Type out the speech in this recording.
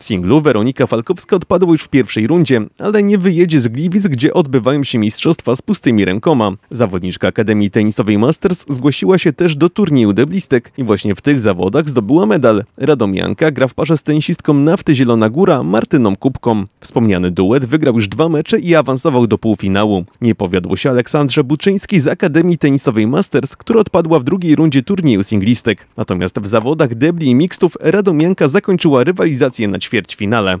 W singlu Weronika Falkowska odpadła już w pierwszej rundzie, ale nie wyjedzie z Gliwic, gdzie odbywają się mistrzostwa z pustymi rękoma. Zawodniczka Akademii Tenisowej Masters zgłosiła się też do turnieju deblistek i właśnie w tych zawodach zdobyła medal. Radomianka gra w parze z tenisistką Nafty Zielona Góra Martyną Kubką. Wspomniany duet wygrał już dwa mecze i awansował do półfinału. Nie powiodło się Aleksandrze Buczyńskiej z Akademii Tenisowej Masters, która odpadła w drugiej rundzie turnieju singlistek. Natomiast w zawodach debli i mixtów Radomianka zakończyła rywalizację na ćwierć ćwierćfinale.